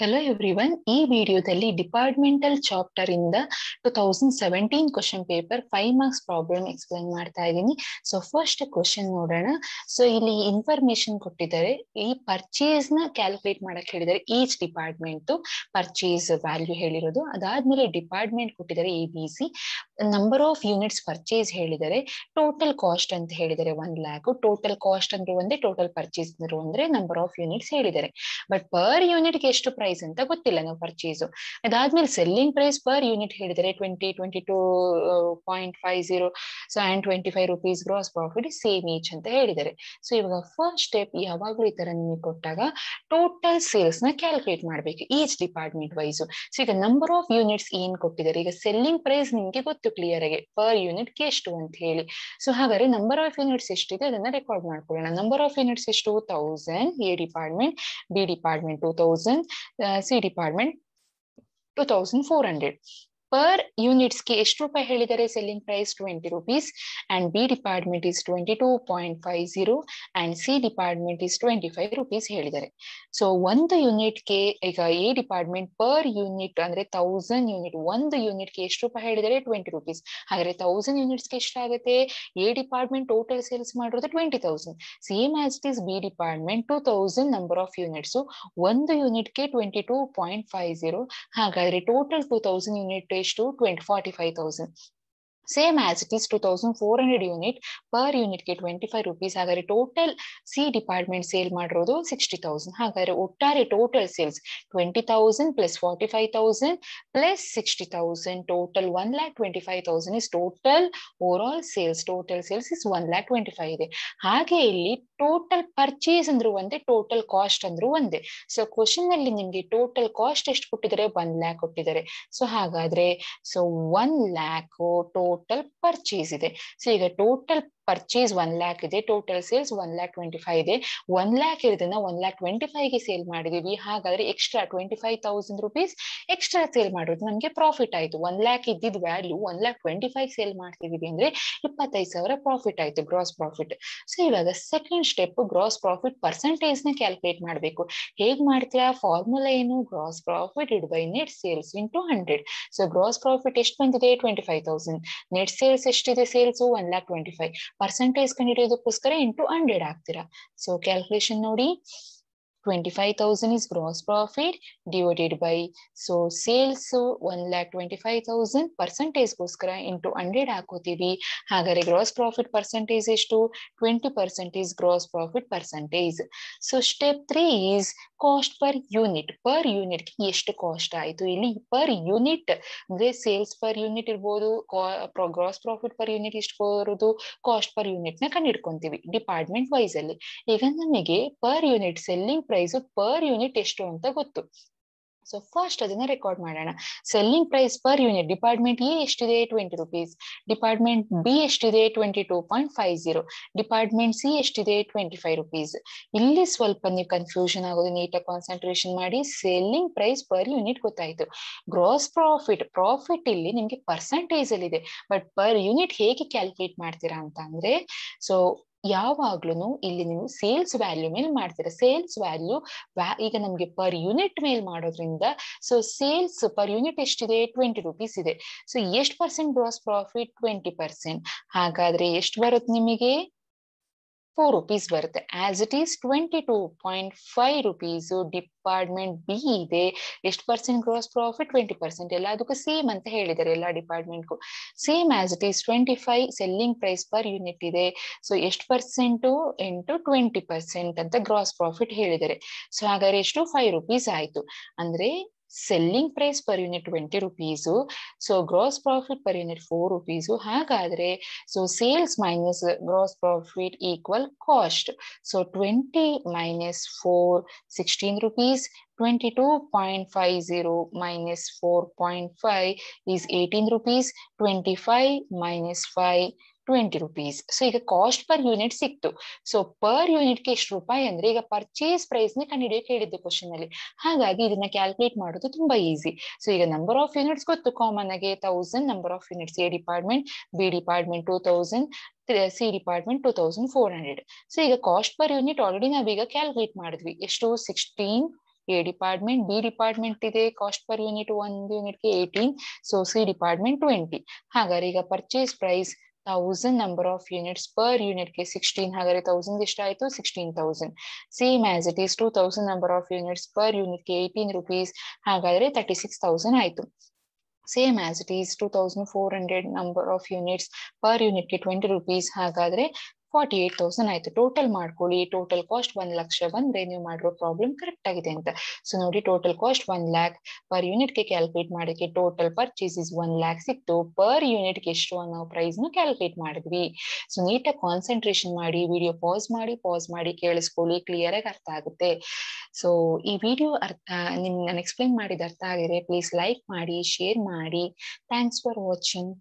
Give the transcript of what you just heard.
hello every one ಈ ವಿಡಿಯೋದಲ್ಲಿ departmental chapter ಇಂದ two thousand seventeen question paper five marks problem explain ಮಾಡ್ತಾ ಇದ್ದೀನಿ ಸೊ ಫಸ್ಟ್ ಕ್ವಶನ್ ನೋಡೋಣ ಸೊ ಇಲ್ಲಿ ಇನ್ಫಾರ್ಮೇಶನ್ ಕೊಟ್ಟಿದ್ದಾರೆ ಈ ಪರ್ಚೇಸ್ ನ ಕ್ಯಾಲ್ಕುಲೇಟ್ ಮಾಡಕ್ ಹೇಳಿದ್ದಾರೆ ಈಚ್ ಡಿಪಾರ್ಟ್ಮೆಂಟ್ ಪರ್ಚೇಸ್ ವ್ಯಾಲ್ಯೂ ಹೇಳಿರೋದು ಅದಾದ್ಮೇಲೆ ಡಿಪಾರ್ಟ್ಮೆಂಟ್ ಕೊಟ್ಟಿದ್ದಾರೆ A B C number of units purchase ಹೇಳಿದರೆ ಟೋಟಲ್ ಕಾಸ್ಟ್ ಅಂತ ಹೇಳಿದರೆ ಒನ್ ಲ್ಯಾಕ್ ಟೋಟಲ್ ಕಾಸ್ಟ್ ಅಂದ್ರೆ ಒಂದೇ ಟೋಟಲ್ ಪರ್ಚೇಸ್ ಅಂದ್ರೆ ನಂಬರ್ ಆಫ್ ಯೂನಿಟ್ಸ್ ಹೇಳಿದರೆ ಬಟ್ ಪರ್ ಯೂನಿಟ್ ಗೆ ಎಷ್ಟು ಪ್ರೈಸ್ ಅಂತ ಗೊತ್ತಿಲ್ಲ ನಾವು ಪರ್ಚೇಸ್ ಅದಾದ್ಮೇಲೆ ಸೆಲ್ಲಿಂಗ್ ಪ್ರೈಸ್ ಪರ್ ಯೂನಿಟ್ ಹೇಳಿದರೆ twenty twenty two point five zero so and twenty five rupees gross profit same each ಅಂತ ಹೇಳಿದರೆ ಸೊ ಇವಾಗ ಫಸ್ಟ್ ಸ್ಟೆಪ್ ಯಾವಾಗ್ಲೂ ಈ ತರ ನಿಮಗೆ ಕೊಟ್ಟಾಗ ಟೋಟಲ್ ಸೇಲ್ಸ್ ನ ಕ್ಯಾಲ್ಕುಲೇಟ್ ಮಾಡಬೇಕು ಈಚ್ ಡಿಪಾರ್ಟ್ಮೆಂಟ್ ವೈಸ್ ಸೊ ಈಗ ನಂಬರ್ ಆಫ್ ಯೂನಿಟ್ಸ್ ಏನ್ ಕೊಟ್ಟಿದ್ದಾರೆ ಈಗ ಸೆಲ್ಲಿಂಗ್ ಪ್ರೈಸ್ ನಿಮ್ಗೆ ಗೊತ್ತು ಕ್ಲಿಯರ್ ಆಗಿ ಪರ್ ಯುನಿಟ್ ಎಷ್ಟು ಅಂತ ಹೇಳಿ ಸೊ ಹಾಗಾದ್ರೆ ನಂಬರ್ ಆಫ್ ಯೂನಿಟ್ಸ್ ಎಷ್ಟಿದೆ ಅದನ್ನ ರೆಕಾರ್ಡ್ ಮಾಡ್ಕೊಳ್ಳೋಣ ನಂಬರ್ ಆಫ್ ಯೂನಿಟ್ಸ್ ಎಷ್ಟು thousand A department B department two thousand C department two thousand four hundred per ಯೂನಿಟ್ಸ್ಗೆ ಎಷ್ಟು ರೂಪಾಯಿ ಹೇಳಿದರೆ selling price twenty rupees and B department is twenty two point five zero and C department is twenty five rupees ಹೇಳಿದರೆ so ಒಂದು ಯೂನಿಟ್ಗೆ ಈಗ A department per unit ಅಂದ್ರೆ thousand unit ಒಂದು ಯೂನಿಟ್ಗೆ ಎಷ್ಟು ರೂಪಾಯಿ ಹೇಳಿದರೆ ಟ್ವೆಂಟಿ ರುಪೀಸ್ ಆದ್ರೆ ತೌಸಂಡ್ ಯೂನಿಟ್ಸ್ಗೆ ಎಷ್ಟಾಗುತ್ತೆ ಎ ಡಿಪಾರ್ಟ್ಮೆಂಟ್ ಟೋಟಲ್ ಸೇಲ್ಸ್ ಮಾಡಿರೋದು twenty thousand same as it is B department two thousand number of units ಒಂದು ಯೂನಿಟ್ಗೆ twenty two point five zero ಹಾಗಾದ್ರೆ total two thousand unit to 20, same as it is two thousand four hundred unit per ಯೂನಿಟ್ಗೆ twenty five rupees ಹಾಗಾದ್ರೆ total C department sale ಮಾಡಿರೋದು sixty thousand ಹಾಗಾದ್ರೆ ಒಟ್ಟಾರೆ total sales twenty thousand plus forty five thousand plus sixty thousand total one lakh twenty five thousand is total over all sales total sales is one lakh twenty five ಇದೆ ಹಾಗೆ ಇಲ್ಲಿ total purchase ಅಂದ್ರೂ ಒಂದೇ total cost ಅಂದ್ರೂ ಒಂದೇ so question ಅಲ್ಲಿ ನಿಮ್ಗೆ total cost ಎಷ್ಟು ಕೊಟ್ಟಿದ್ದಾರೆ ಒನ್ ಲ್ಯಾಕ್ ಕೊಟ್ಟಿದ್ದಾರೆ ಸೊ ಹಾಗಾದ್ರೆ so one lakh total total purchase ಇದೆ so ಈಗ total ಪರ್ಚೇಸ್ ಒನ್ ಲ್ಯಾಕ್ ಇದೆ total sales one lakh twenty five ಇದೆ ಒನ್ ಲ್ಯಾಕ್ ಇರೋದನ್ನ ಒನ್ ಲ್ಯಾಕ್ ಟ್ವೆಂಟಿ ಫೈವ್ ಗೆ ಸೇಲ್ ಮಾಡಿದೀವಿ ಹಾಗಾದ್ರೆ extra twenty five thousand rupees extra sale ಮಾಡೋದು ನಮಗೆ ಪ್ರಾಫಿಟ್ ಆಯ್ತು ಒನ್ ಲ್ಯಾಕ್ ಇದ್ದಿದ್ value one lakh twenty five sale ಮಾಡ್ತಿದೀವಿ ಅಂದ್ರೆ ಇಪ್ಪತ್ತೈದು ಸಾವಿರ ಪ್ರಾಫಿಟ್ ಆಯ್ತು ಗ್ರಾಸ್ ಪ್ರಾಫಿಟ್ ಸೊ ಇವಾಗ second step gross profit percentage ನ ಕ್ಯಾಲ್ಕುಲೇಟ್ ಮಾಡಬೇಕು ಹೇಗ್ ಮಾಡ್ತೀರಾ ಫಾರ್ಮುಲಾ ಏನು ಗ್ರಾಸ್ ಪ್ರಾಫಿಟ್ ಇಡ್ by net sales into hundred so gross profit ಎಷ್ಟು ಬಂದಿದೆ twenty five thousand net sales ಎಷ್ಟಿದೆ sales one lakh twenty five percentage ಕಂಡು ಹಿಡಿಯೋದಕ್ಕೋಸ್ಕರ ಇಂಟು ಹಂಡ್ರೆಡ್ ಆಗ್ತೀರಾ ಸೊ ಕ್ಯಾಲ್ಕುಲೇಷನ್ ನೋಡಿ twenty 25,000 is gross profit divided by so sales one lakh twenty-five thousand percentage ಗೋಸ್ಕರ into hundred ಹಾಕೋತೀವಿ ಹಾಗಾದ್ರೆ ಗ್ರಾಸ್ ಪ್ರಾಫಿಟ್ ಪರ್ಸೆಂಟೇಜ್ ಎಷ್ಟು twenty percent gross profit percentage so step three is cost per unit per unit ಎಷ್ಟು cost ಆಯಿತು ಇಲ್ಲಿ per unit ಅಂದ್ರೆ sales per unit ಇರ್ಬೋದು gross profit per unit ಎಷ್ಟು ಬರೋದು ಕಾಸ್ಟ್ ಪರ್ ಯೂನಿಟ್ ನ ಕಂಡು ಡಿಪಾರ್ಟ್ಮೆಂಟ್ ವೈಸ್ ಅಲ್ಲಿ ಈಗ ನಮಗೆ per unit selling price per unit ಎಷ್ಟು ಅಂತ ಗೊತ್ತು ಸೊ ಫಸ್ಟ್ ಅದನ್ನ ರೆಕಾರ್ಡ್ ಮಾಡೋಣ selling price per unit department A ಎಷ್ಟಿದೆ ಟ್ವೆಂಟಿ ರುಪೀಸ್ ಡಿಪಾರ್ಟ್ಮೆಂಟ್ ಬಿ ಎಷ್ಟಿದೆ twenty two point five zero department C ಎಷ್ಟಿದೆ ಟ್ವೆಂಟಿ ಫೈವ್ ರುಪೀಸ್ ಇಲ್ಲಿ ಸ್ವಲ್ಪ ನೀವು ಕನ್ಫ್ಯೂಷನ್ ಆಗೋದು ನೀಟಾಗಿ ಕಾನ್ಸಂಟ್ರೇಷನ್ ಮಾಡಿ ಸೆಲ್ಲಿಂಗ್ ಪ್ರೈಸ್ ಪರ್ ಯೂನಿಟ್ ಗೊತ್ತಾಯ್ತು ಗ್ರಾಸ್ ಪ್ರಾಫಿಟ್ ಪ್ರಾಫಿಟ್ ಇಲ್ಲಿ ನಿಮ್ಗೆ ಪರ್ಸೆಂಟೇಜ್ ಅಲ್ಲಿ ಇದೆ ಬಟ್ ಪರ್ ಯೂನಿಟ್ ಹೇಗೆ ಕ್ಯಾಲ್ಕುಲೇಟ್ ಮಾಡ್ತೀರಾ ಅಂತಂದ್ರೆ ಅಂದ್ರೆ ಸೊ ಯಾವಾಗ್ಲೂ ಇಲ್ಲಿ ನೀವು ಸೇಲ್ಸ್ ವ್ಯಾಲ್ಯೂ ಮೇಲೆ ಮಾಡ್ತೀರಾ ಸೇಲ್ಸ್ ವ್ಯಾಲ್ಯೂ ಈಗ ನಮ್ಗೆ ಪರ್ ಯೂನಿಟ್ ಮೇಲೆ ಮಾಡೋದ್ರಿಂದ ಸೊ ಸೇಲ್ಸ್ ಪರ್ ಯೂನಿಟ್ ಎಷ್ಟಿದೆ ಟ್ವೆಂಟಿ ರುಪೀಸ್ ಇದೆ ಸೊ ಎಷ್ಟು percent gross profit twenty percent ಹಾಗಾದ್ರೆ ಎಷ್ಟು ಬರುತ್ತೆ ನಿಮಗೆ ಫೋರ್ ರುಪೀಸ್ ಬರುತ್ತೆ as it is twenty two point five rupees department B ಇದೆ ಎಷ್ಟು percent gross profit twenty percent ಎಲ್ಲ ಅದಕ್ಕೂ ಸೇಮ್ ಅಂತ ಹೇಳಿದ್ದಾರೆ ಎಲ್ಲ ಡಿಪಾರ್ಟ್ಮೆಂಟ್ಗೂ same as it is twenty five selling price per unit ಇದೆ ಸೊ ಎಷ್ಟು ಪರ್ಸೆಂಟು ಎಂಟು ಟ್ವೆಂಟಿ ಪರ್ಸೆಂಟ್ ಅಂತ ಗ್ರಾಸ್ ಪ್ರಾಫಿಟ್ ಹೇಳಿದ್ದಾರೆ ಸೊ ಹಾಗಾದ್ರೆ ಎಷ್ಟು ಫೈವ್ ರುಪೀಸ್ ಆಯ್ತು ಅಂದ್ರೆ selling price per unit twenty rupees so gross profit per unit four rupees ಹಾಗಾದರೆ so sales minus gross profit equal cost so twenty minus four sixteen rupees twenty two point five zero minus four point five is eighteen rupees twenty five minus five twenty rupees so ಈಗ cost per unit ಸಿಕ್ತು so per ಯೂನಿಟ್ಗೆ ಎಷ್ಟು ರೂಪಾಯಿ ಅಂದ್ರೆ ಈಗ purchase price ನ ಕಂಡುಹಿಡಿಯೋಕೆ ಹೇಳಿದ್ದು question ಅಲ್ಲಿ ಹಾಗಾಗಿ ಇದನ್ನ ಕ್ಯಾಲ್ಕುಲೇಟ್ ಮಾಡೋದು ತುಂಬಾ ಈಸಿ ಸೊ ಈಗ ನಂಬರ್ ಆಫ್ ಯೂನಿಟ್ಸ್ ಗೊತ್ತು ಕಾಮನ್ ಆಗಿ thousand number of units A department B department two thousand C department two thousand four hundred so ಈಗ ಕಾಸ್ಟ್ ಪರ್ ಯೂನಿಟ್ ಆಲ್ರೆಡಿ ನಾವೀಗ ಕ್ಯಾಲ್ಕುಲೇಟ್ ಮಾಡಿದ್ವಿ ಎಷ್ಟು sixteen A department B department ಇದೆ cost per unit ಒಂದು ಯೂನಿಟ್ಗೆ eighteen so C department twenty ಹಾಗಾದ್ರೆ ಈಗ purchase price thousand number of units per unit ಗೆ sixteen ಹಾಗಾದ್ರೆ thousand ಇಷ್ಟ ಆಯ್ತು sixteen thousand same as it is two thousand number of units per unit ಗೆ eighteen rupees ಹಾಗಾದ್ರೆ thirty six thousand ಆಯ್ತು same as it is two thousand four hundred number of units per unit twenty rupees ಹಾಗಾದ್ರೆ forty eight thousand ಆಯ್ತು total ಮಾಡ್ಕೊಳ್ಳಿ total cost ಒಂದ್ ಲಕ್ಷ ಬಂದ್ರೆ ನೀವು ಮಾಡಿರೋ ಪ್ರಾಬ್ಲಮ್ ಕರೆಕ್ಟ್ ಆಗಿದೆ ಅಂತ ಸೊ ನೋಡಿ total cost one lakh per unit ಗೆ ಕ್ಯಾಲ್ಕುಲೇಟ್ ಮಾಡಕ್ಕೆ total purchase is one lakh ಸಿಕ್ತು ಪರ್ ಯೂನಿಟ್ ಗೆ ಎಷ್ಟು ಅನ್ನೋ ಪ್ರೈಸ್ ನ ಕ್ಯಾಲ್ಕುಲೇಟ್ ಮಾಡಿದ್ವಿ ಸೊ ನೀಟಾಗಿ ಕಾನ್ಸಂಟ್ರೇಷನ್ ಮಾಡಿ ವಿಡಿಯೋ ಪಾಸ್ ಮಾಡಿ ಪಾಸ್ ಮಾಡಿ ಕೇಳಿಸ್ಕೊಳ್ಳಿ ಕ್ಲಿಯರ್ ಆಗಿ ಅರ್ಥ ಆಗುತ್ತೆ ಸೊ ಈ ವಿಡಿಯೋ ಅರ್ಥ ನಿಮ್ ನಾನು ಎಕ್ಸ್ಪ್ಲೈನ್ ಮಾಡಿದ ಅರ್ಥ ಆಗಿದೆ ಪ್ಲೀಸ್ ಲೈಕ್ ಮಾಡಿ ಶೇರ್ ಮಾಡಿ ಥ್ಯಾಂಕ್ಸ್ ಫಾರ್ ವಾಚಿಂಗ್